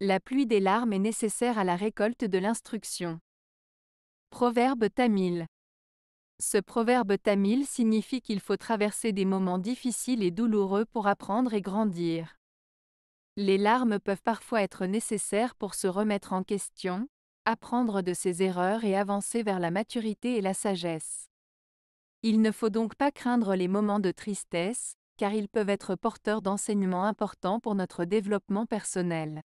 La pluie des larmes est nécessaire à la récolte de l'instruction. Proverbe tamil. Ce proverbe tamil signifie qu'il faut traverser des moments difficiles et douloureux pour apprendre et grandir. Les larmes peuvent parfois être nécessaires pour se remettre en question, apprendre de ses erreurs et avancer vers la maturité et la sagesse. Il ne faut donc pas craindre les moments de tristesse, car ils peuvent être porteurs d'enseignements importants pour notre développement personnel.